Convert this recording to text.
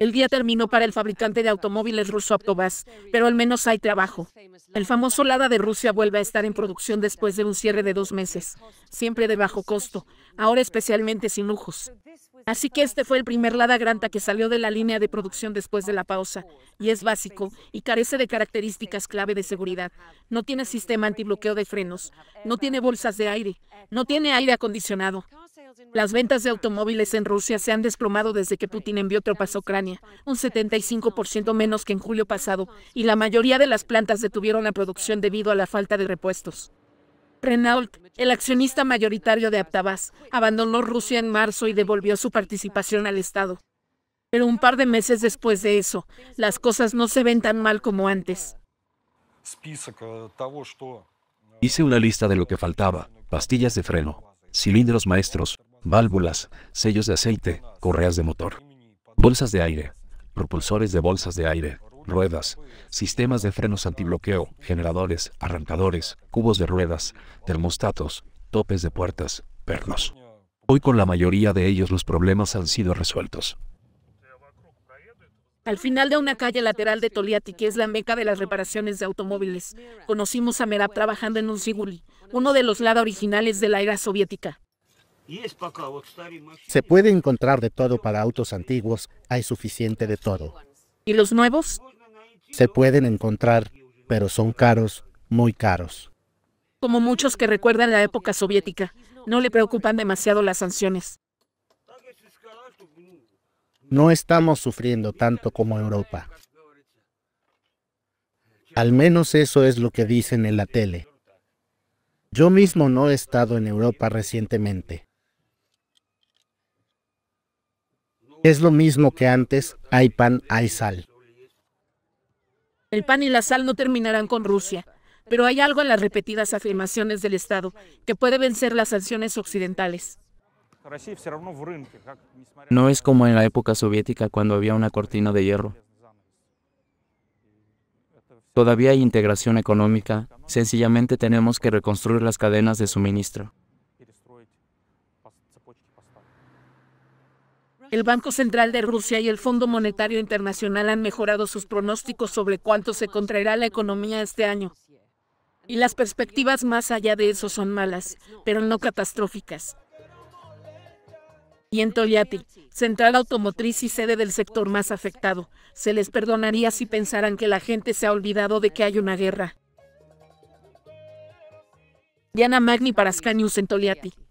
El día terminó para el fabricante de automóviles ruso Aptobas, pero al menos hay trabajo. El famoso Lada de Rusia vuelve a estar en producción después de un cierre de dos meses, siempre de bajo costo, ahora especialmente sin lujos. Así que este fue el primer Lada Granta que salió de la línea de producción después de la pausa, y es básico y carece de características clave de seguridad. No tiene sistema antibloqueo de frenos, no tiene bolsas de aire, no tiene aire acondicionado, las ventas de automóviles en Rusia se han desplomado desde que Putin envió tropas a Ucrania, un 75% menos que en julio pasado, y la mayoría de las plantas detuvieron la producción debido a la falta de repuestos. Renault, el accionista mayoritario de Aptavaz, abandonó Rusia en marzo y devolvió su participación al Estado. Pero un par de meses después de eso, las cosas no se ven tan mal como antes. Э, Hice una lista de lo que faltaba, pastillas de freno, cilindros maestros, válvulas, sellos de aceite, correas de motor, bolsas de aire, propulsores de bolsas de aire, ruedas, sistemas de frenos antibloqueo, generadores, arrancadores, cubos de ruedas, termostatos, topes de puertas, pernos. Hoy con la mayoría de ellos los problemas han sido resueltos. Al final de una calle lateral de Toliati, que es la meca de las reparaciones de automóviles, conocimos a Merab trabajando en un Siguli, uno de los Lada originales de la era soviética. Se puede encontrar de todo para autos antiguos, hay suficiente de todo. ¿Y los nuevos? Se pueden encontrar, pero son caros, muy caros. Como muchos que recuerdan la época soviética, no le preocupan demasiado las sanciones no estamos sufriendo tanto como Europa. Al menos eso es lo que dicen en la tele. Yo mismo no he estado en Europa recientemente. Es lo mismo que antes, hay pan, hay sal. El pan y la sal no terminarán con Rusia, pero hay algo en las repetidas afirmaciones del Estado que puede vencer las sanciones occidentales. No es como en la época soviética cuando había una cortina de hierro. Todavía hay integración económica, sencillamente tenemos que reconstruir las cadenas de suministro. El Banco Central de Rusia y el Fondo Monetario Internacional han mejorado sus pronósticos sobre cuánto se contraerá la economía este año. Y las perspectivas más allá de eso son malas, pero no catastróficas y en central automotriz y sede del sector más afectado. Se les perdonaría si pensaran que la gente se ha olvidado de que hay una guerra. Diana Magni para Sky News en Toliati.